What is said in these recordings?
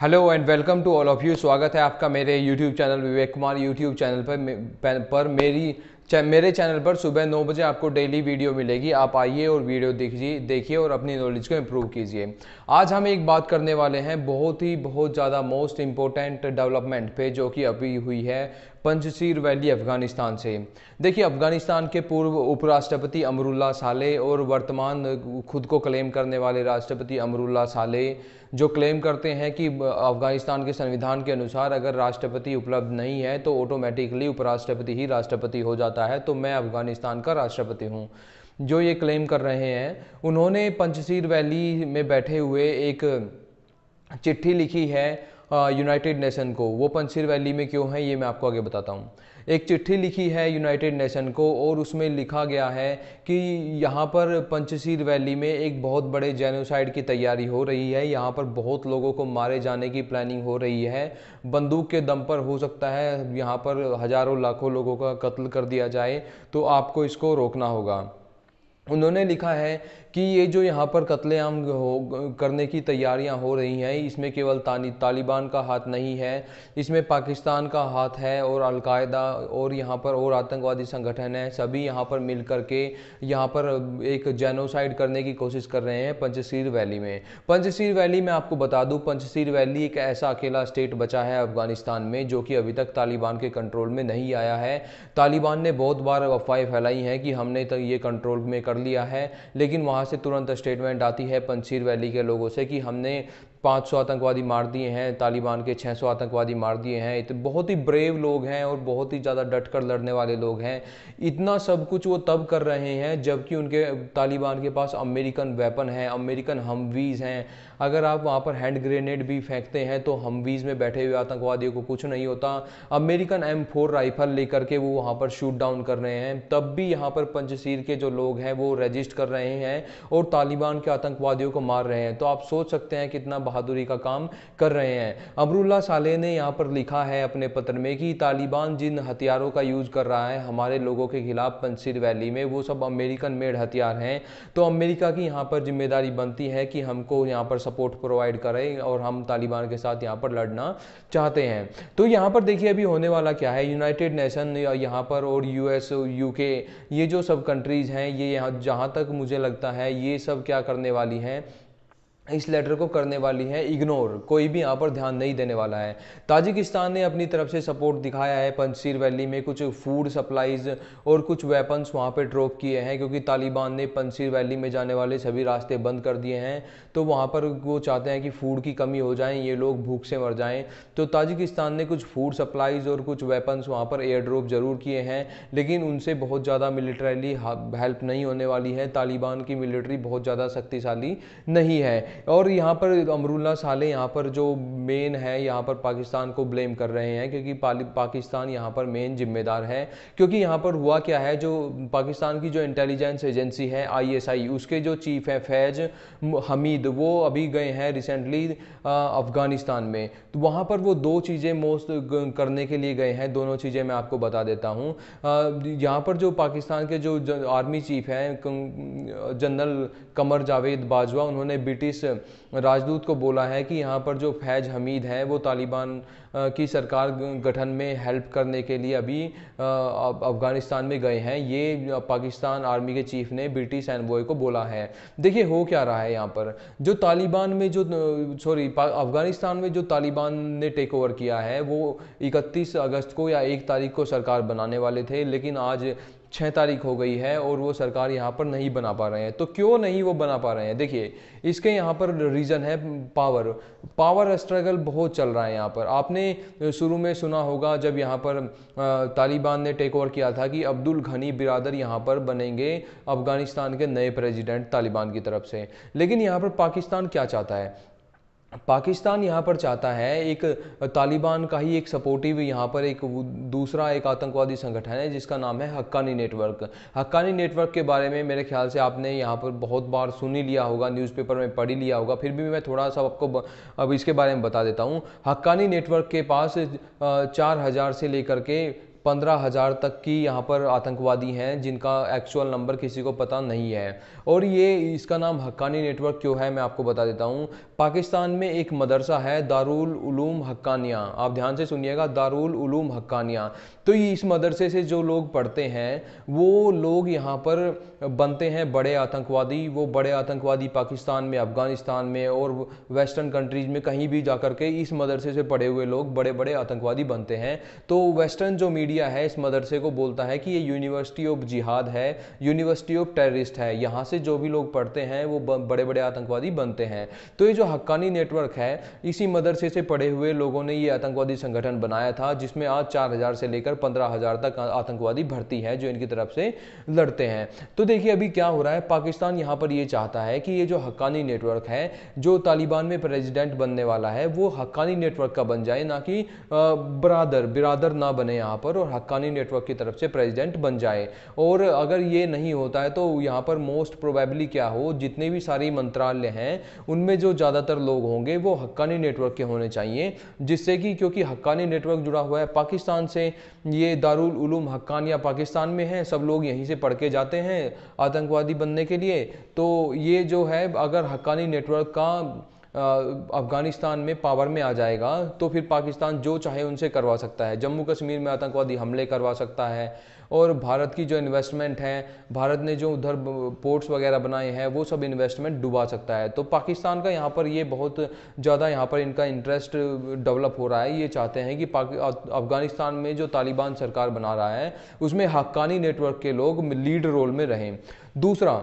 hello and welcome to all of you स्वागत है आपका मेरे YouTube channel Vivek Kumar YouTube channel पर पर मेरी चा, मेरे चैनल पर सुबह नौ बजे आपको डेली वीडियो मिलेगी आप आइए और वीडियो देखिए देखिए और अपनी नॉलेज को इम्प्रूव कीजिए आज हम एक बात करने वाले हैं बहुत ही बहुत ज़्यादा मोस्ट इम्पोर्टेंट डेवलपमेंट पे जो कि अभी हुई है पंजशीर वैली अफगानिस्तान से देखिए अफगानिस्तान के पूर्व उपराष्ट्रपति अमरुल्ला साले और वर्तमान खुद को क्लेम करने वाले राष्ट्रपति अमरुल्ला साले जो क्लेम करते हैं कि अफगानिस्तान के संविधान के अनुसार अगर राष्ट्रपति उपलब्ध नहीं है तो ऑटोमेटिकली उपराष्ट्रपति ही राष्ट्रपति हो जाता है तो मैं अफगानिस्तान का राष्ट्रपति हूँ जो ये क्लेम कर रहे हैं उन्होंने पंचशीर वैली में बैठे हुए एक चिट्ठी लिखी है यूनाइटेड नेशन को वो पंचीर वैली में क्यों है ये मैं आपको आगे बताता हूँ एक चिट्ठी लिखी है यूनाइटेड नेशन को और उसमें लिखा गया है कि यहाँ पर पंचशीर वैली में एक बहुत बड़े जेनोसाइड की तैयारी हो रही है यहाँ पर बहुत लोगों को मारे जाने की प्लानिंग हो रही है बंदूक के दम पर हो सकता है यहाँ पर हज़ारों लाखों लोगों का कत्ल कर दिया जाए तो आपको इसको रोकना होगा उन्होंने लिखा है कि ये जो यहाँ पर कत्लेआम करने की तैयारियाँ हो रही हैं इसमें केवल तालिबान का हाथ नहीं है इसमें पाकिस्तान का हाथ है और अलकायदा और यहाँ पर और आतंकवादी संगठन हैं सभी यहाँ पर मिल के यहाँ पर एक जेनोसाइड करने की कोशिश कर रहे हैं पंचशीर वैली में पंचशीर वैली में आपको बता दूँ पंचशीर वैली एक ऐसा अकेला स्टेट बचा है अफगानिस्तान में जो कि अभी तक तालिबान के कंट्रोल में नहीं आया है तालिबान ने बहुत बार अफवाहें फैलाई हैं कि हमने तो ये कंट्रोल में कर लिया है लेकिन वहाँ से तुरंत स्टेटमेंट आती है पंचीर वैली के लोगों से कि हमने 500 आतंकवादी मार दिए हैं तालिबान के 600 आतंकवादी मार दिए हैं इतने बहुत ही ब्रेव लोग हैं और बहुत ही ज़्यादा डटकर लड़ने वाले लोग हैं इतना सब कुछ वो तब कर रहे हैं जबकि उनके तालिबान के पास अमेरिकन वेपन है अमेरिकन हमवीज़ हैं अगर आप वहाँ पर हैंड ग्रेनेड भी फेंकते हैं तो हमवीज में बैठे हुए आतंकवादियों को कुछ नहीं होता अमेरिकन एम फोर राइफल लेकर के वो वहाँ पर शूट डाउन कर रहे हैं तब भी यहाँ पर पंचशीर के जो लोग हैं वो रजिस्ट कर रहे हैं और तालिबान के आतंकवादियों को मार रहे हैं तो आप सोच सकते हैं कितना बहादुरी का काम कर रहे हैं अमरुल्ला साले ने यहाँ पर लिखा है अपने पत्र में कि तालिबान जिन हथियारों का यूज़ कर रहा है हमारे लोगों के खिलाफ पंचशीर वैली में वो सब अमेरिकन मेड हथियार हैं तो अमेरिका की यहाँ पर जिम्मेदारी बनती है कि हमको यहाँ पर सपोर्ट प्रोवाइड करें और हम तालिबान के साथ यहाँ पर लड़ना चाहते हैं तो यहाँ पर देखिए अभी होने वाला क्या है यूनाइटेड नेशन यहाँ पर और यूएस यूके ये जो सब कंट्रीज़ हैं ये यहाँ जहाँ तक मुझे लगता है ये सब क्या करने वाली हैं इस लेटर को करने वाली है इग्नोर कोई भी यहाँ पर ध्यान नहीं देने वाला है ताजिकिस्तान ने अपनी तरफ से सपोर्ट दिखाया है पंसीर वैली में कुछ फूड सप्लाईज और कुछ वेपन्स वहाँ पे ड्रॉप किए हैं क्योंकि तालिबान ने पंसीर वैली में जाने वाले सभी रास्ते बंद कर दिए हैं तो वहाँ पर वो चाहते हैं कि फूड की कमी हो जाए ये लोग भूख से मर जाएँ तो ताजिकिस्तान ने कुछ फूड सप्लाईज और कुछ वेपन्स वहाँ पर एयर ड्रॉप ज़रूर किए हैं लेकिन उनसे बहुत ज़्यादा मिलिट्रली हेल्प नहीं होने वाली है तालिबान की मिलिट्री बहुत ज़्यादा शक्तिशाली नहीं है और यहाँ पर अमरुल्ला साले यहाँ पर जो मेन है यहाँ पर पाकिस्तान को ब्लेम कर रहे हैं क्योंकि पाकिस्तान यहाँ पर मेन जिम्मेदार है क्योंकि यहाँ पर हुआ क्या है जो पाकिस्तान की जो इंटेलिजेंस एजेंसी है आईएसआई उसके जो चीफ है फैज हमीद वो अभी गए हैं रिसेंटली अफ़गानिस्तान में तो वहाँ पर वो दो चीज़ें मोस्ट करने के लिए गए हैं दोनों चीज़ें मैं आपको बता देता हूँ यहाँ पर जो पाकिस्तान के जो आर्मी चीफ हैं जनरल कमर जावेद बाजवा उन्होंने ब्रिटिश राजदूत को बोला है कि यहाँ पर जो फैज हमीद है वो तालिबान की सरकार गठन में हेल्प करने के लिए अभी अफ़गानिस्तान में गए हैं ये पाकिस्तान आर्मी के चीफ ने ब्रिटिश एनवॉय को बोला है देखिए हो क्या रहा है यहाँ पर जो तालिबान में जो सॉरी अफ़गानिस्तान में जो तालिबान ने टेक ओवर किया है वो इकतीस अगस्त को या एक तारीख को सरकार बनाने वाले थे लेकिन आज छः तारीख हो गई है और वो सरकार यहाँ पर नहीं बना पा रहे हैं तो क्यों नहीं वो बना पा रहे हैं देखिए इसके यहाँ पर रीज़न है पावर पावर स्ट्रगल बहुत चल रहा है यहाँ पर आपने शुरू में सुना होगा जब यहाँ पर तालिबान ने टेक ओवर किया था कि अब्दुल घनी बिरादर यहाँ पर बनेंगे अफगानिस्तान के नए प्रेजिडेंट तालिबान की तरफ से लेकिन यहाँ पर पाकिस्तान क्या चाहता है पाकिस्तान यहाँ पर चाहता है एक तालिबान का ही एक सपोर्टिव यहाँ पर एक दूसरा एक आतंकवादी संगठन है जिसका नाम है हक्कानी नेटवर्क हक्कानी नेटवर्क के बारे में मेरे ख्याल से आपने यहाँ पर बहुत बार सुन ही लिया होगा न्यूज़पेपर में पढ़ ही लिया होगा फिर भी मैं थोड़ा सा आपको अब इसके बारे में बता देता हूँ हक्कानी नेटवर्क के पास चार हज़ार से लेकर के पंद्रह हज़ार तक की यहाँ पर आतंकवादी हैं जिनका एक्चुअल नंबर किसी को पता नहीं है और ये इसका नाम हक्कानी नेटवर्क क्यों है मैं आपको बता देता हूँ पाकिस्तान में एक मदरसा है दारुल उलूम हक्कानिया आप ध्यान से सुनिएगा दारुल उलूम हक्कानिया तो ये इस मदरसे से जो लोग पढ़ते हैं वो लोग यहाँ पर बनते हैं बड़े आतंकवादी वो बड़े आतंकवादी पाकिस्तान में अफ़गानिस्तान में और वेस्टर्न कंट्रीज़ में कहीं भी जा कर के इस मदरसे से पढ़े हुए लोग बड़े बड़े आतंकवादी बनते हैं तो वेस्टर्न जो मीडिया है इस मदरसे को बोलता है कि ये यूनिवर्सिटी ऑफ जिहाद है यूनिवर्सिटी ऑफ टेररिस्ट है यहाँ से जो भी लोग पढ़ते हैं वो बड़े बड़े आतंकवादी बनते हैं तो ये जो हक्कानी नेटवर्क है इसी मदरसे से पढ़े हुए लोगों ने ये आतंकवादी संगठन बनाया था जिसमें आज चार से लेकर लेकर पंद्रह हज़ार तक आतंकवादी भर्ती है जो इनकी तरफ से लड़ते हैं तो देखिए अभी क्या हो रहा है पाकिस्तान यहां पर यह चाहता है कि ये जो हक्कानी नेटवर्क है जो तालिबान में प्रेजिडेंट बनने वाला है वो हक्कानी नेटवर्क का बन जाए ना कि बरादर बिरादर ना बने यहां पर और हक्कानी नेटवर्क की तरफ से प्रेजिडेंट बन जाए और अगर ये नहीं होता है तो यहां पर मोस्ट प्रोबेबली क्या हो जितने भी सारी मंत्रालय हैं उनमें जो ज़्यादातर लोग होंगे वो हक्कानी नेटवर्क के होने चाहिए जिससे कि क्योंकि हक्कानी नेटवर्क जुड़ा हुआ है पाकिस्तान से ये दारुल उलूम हक्कानिया पाकिस्तान में है सब लोग यहीं से पढ़ के जाते हैं आतंकवादी बनने के लिए तो ये जो है अगर हक्कानी नेटवर्क का अफ़गानिस्तान में पावर में आ जाएगा तो फिर पाकिस्तान जो चाहे उनसे करवा सकता है जम्मू कश्मीर में आतंकवादी हमले करवा सकता है और भारत की जो इन्वेस्टमेंट है भारत ने जो उधर पोर्ट्स वगैरह बनाए हैं वो सब इन्वेस्टमेंट डुबा सकता है तो पाकिस्तान का यहाँ पर ये बहुत ज़्यादा यहाँ पर इनका इंटरेस्ट डेवलप हो रहा है ये चाहते हैं कि अफ़गानिस्तान में जो तालिबान सरकार बना रहा है उसमें हक्कानी नेटवर्क के लोग लीड रोल में रहें दूसरा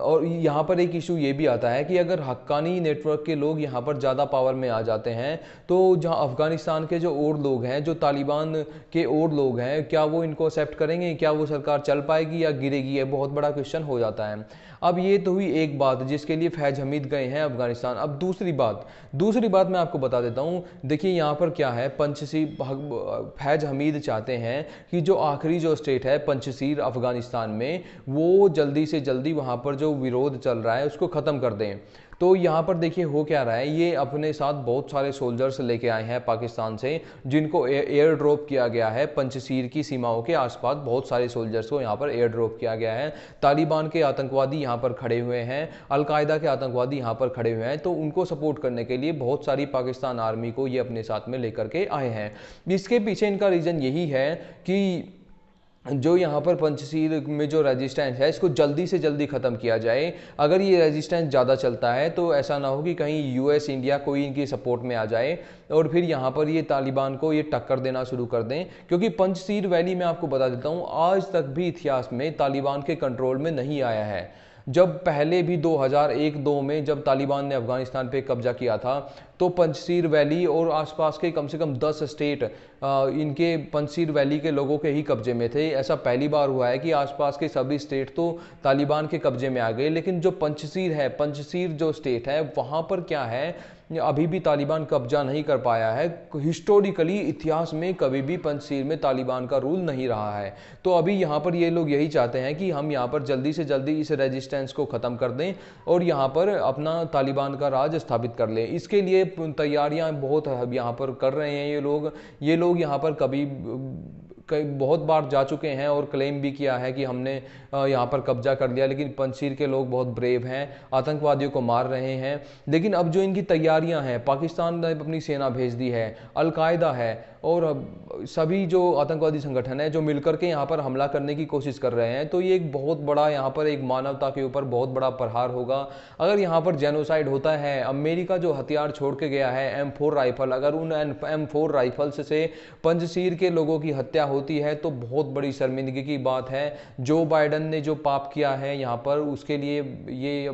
और यहाँ पर एक इशू ये भी आता है कि अगर हक्कानी नेटवर्क के लोग यहाँ पर ज़्यादा पावर में आ जाते हैं तो जहाँ अफ़गानिस्तान के जो और लोग हैं जो तालिबान के और लोग हैं क्या वो इनको एक्सेप्ट करेंगे क्या वो सरकार चल पाएगी या गिरेगी ये बहुत बड़ा क्वेश्चन हो जाता है अब ये तो हुई एक बात जिसके लिए फैज हमीद गए हैं अफ़गानिस्तान अब दूसरी बात दूसरी बात मैं आपको बता देता हूँ देखिए यहाँ पर क्या है पंचसीर फैज हमीद चाहते हैं कि जो आखिरी जो स्टेट है पंचसीर अफ़गानिस्तान में वो जल्दी से जल्दी वहाँ पर जो विरोध चल रहा है उसको ख़त्म कर दें तो यहाँ पर देखिए हो क्या रहा है ये अपने साथ बहुत सारे सोल्जर्स लेके आए हैं पाकिस्तान से जिनको एयर ड्रॉप किया गया है पंचशीर की सीमाओं के आसपास बहुत सारे सोल्जर्स को यहाँ पर एयर ड्रॉप किया गया है तालिबान के आतंकवादी यहाँ पर खड़े हुए हैं अलकायदा के आतंकवादी यहाँ पर खड़े हुए हैं तो उनको सपोर्ट करने के लिए बहुत सारी पाकिस्तान आर्मी को ये अपने साथ में लेकर के आए हैं इसके पीछे इनका रीज़न यही है कि जो यहाँ पर पंचशील में जो रेजिस्टेंस है इसको जल्दी से जल्दी ख़त्म किया जाए अगर ये रेजिस्टेंस ज़्यादा चलता है तो ऐसा ना हो कि कहीं यूएस इंडिया कोई इनकी सपोर्ट में आ जाए और फिर यहाँ पर ये तालिबान को ये टक्कर देना शुरू कर दें क्योंकि पंचशील वैली में आपको बता देता हूँ आज तक भी इतिहास में तालिबान के कंट्रोल में नहीं आया है जब पहले भी 2001-2 में जब तालिबान ने अफगानिस्तान पे कब्जा किया था तो पंचशीर वैली और आसपास के कम से कम दस स्टेट इनके पंचशीर वैली के लोगों के ही कब्जे में थे ऐसा पहली बार हुआ है कि आसपास के सभी स्टेट तो तालिबान के कब्जे में आ गए लेकिन जो पंचशीर है पंचशीर जो स्टेट है वहाँ पर क्या है अभी भी तालिबान कब्जा नहीं कर पाया है हिस्टोरिकली इतिहास में कभी भी पंचशीर में तालिबान का रूल नहीं रहा है तो अभी यहाँ पर ये लोग यही चाहते हैं कि हम यहाँ पर जल्दी से जल्दी इस रेजिस्टेंस को ख़त्म कर दें और यहाँ पर अपना तालिबान का राज स्थापित कर लें इसके लिए तैयारियां बहुत यहाँ पर कर रहे हैं ये लोग ये लोग यहाँ पर कभी कई बहुत बार जा चुके हैं और क्लेम भी किया है कि हमने यहाँ पर कब्जा कर लिया लेकिन पंचीर के लोग बहुत ब्रेव हैं आतंकवादियों को मार रहे हैं लेकिन अब जो इनकी तैयारियां हैं पाकिस्तान ने अपनी सेना भेज दी है अलकायदा है और सभी जो आतंकवादी संगठन है जो मिलकर के यहाँ पर हमला करने की कोशिश कर रहे हैं तो ये एक बहुत बड़ा यहाँ पर एक मानवता के ऊपर बहुत बड़ा प्रहार होगा अगर यहाँ पर जेनोसाइड होता है अमेरिका जो हथियार छोड़ के गया है एम फोर राइफल अगर उन एम फोर राइफल्स से पंजशीर के लोगों की हत्या होती है तो बहुत बड़ी शर्मिंदगी की बात है जो बाइडन ने जो पाप किया है यहाँ पर उसके लिए ये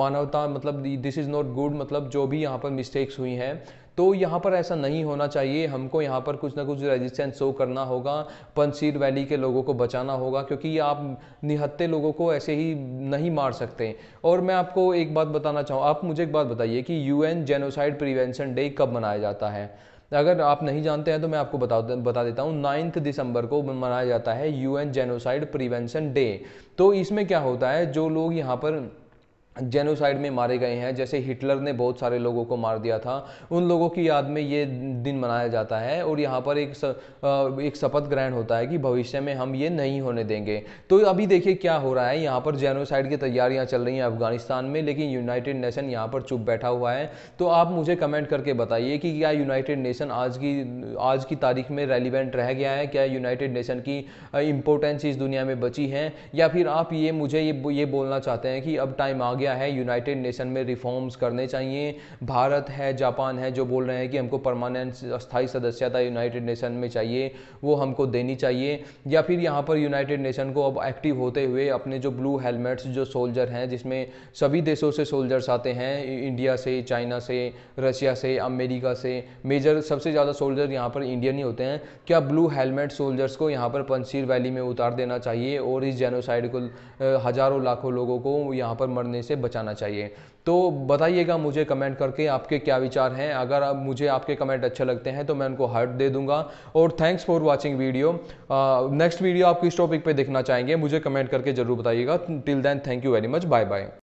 मानवता मतलब दिस इज़ नॉट गुड मतलब जो भी यहाँ पर मिस्टेक्स हुई हैं तो यहाँ पर ऐसा नहीं होना चाहिए हमको यहाँ पर कुछ ना कुछ रेजिस्टेंस शो करना होगा पंचशीर वैली के लोगों को बचाना होगा क्योंकि आप निहत्ते लोगों को ऐसे ही नहीं मार सकते और मैं आपको एक बात बताना चाहूँ आप मुझे एक बात बताइए कि यूएन जेनोसाइड प्रिवेंशन डे कब मनाया जाता है अगर आप नहीं जानते हैं तो मैं आपको बता बता देता हूँ नाइन्थ दिसंबर को मनाया जाता है यूएन जेनोसाइड प्रिवेंशन डे तो इसमें क्या होता है जो लोग यहाँ पर जेनोसाइड में मारे गए हैं जैसे हिटलर ने बहुत सारे लोगों को मार दिया था उन लोगों की याद में ये दिन मनाया जाता है और यहाँ पर एक स, एक शपथ ग्रहण होता है कि भविष्य में हम ये नहीं होने देंगे तो अभी देखिए क्या हो रहा है यहाँ पर जेनोसाइड की तैयारियाँ चल रही हैं अफगानिस्तान में लेकिन यूनाइटेड नेशन यहाँ पर चुप बैठा हुआ है तो आप मुझे कमेंट करके बताइए कि क्या यूनाइटेड नेशन आज की आज की तारीख में रेलिवेंट रह गया है क्या यूनाइटेड नेशन की इम्पोर्टेंस इस दुनिया में बची है या फिर आप ये मुझे ये ये बोलना चाहते हैं कि अब टाइम आ गया इंडिया है यूनाइटेड नेशन में रिफॉर्म्स करने चाहिए भारत है जापान है जो बोल रहे हैं कि हमको परमानेंट अस्थायी सदस्यता यूनाइटेड नेशन में चाहिए वो हमको देनी चाहिए या फिर यहाँ पर यूनाइटेड नेशन को अब एक्टिव होते हुए अपने जो ब्लू हेलमेट्स जो सोल्जर हैं जिसमें सभी देशों से सोल्जर्स आते हैं इंडिया से चाइना से रशिया से अमेरिका से मेजर सबसे ज़्यादा सोल्जर यहाँ पर इंडियन ही होते हैं क्या ब्लू हेलमेट सोल्जर्स को यहाँ पर पंसीर वैली में उतार देना चाहिए और इस जेनोसाइड को हज़ारों लाखों लोगों को यहाँ पर मरने से बचाना चाहिए तो बताइएगा मुझे कमेंट करके आपके क्या विचार हैं अगर आप मुझे आपके कमेंट अच्छे लगते हैं तो मैं उनको हर्ट दे दूंगा और thanks for watching video next video आप किस टॉपिक पे देखना चाहेंगे मुझे कमेंट करके जरूर बताइएगा till then thank you very much bye bye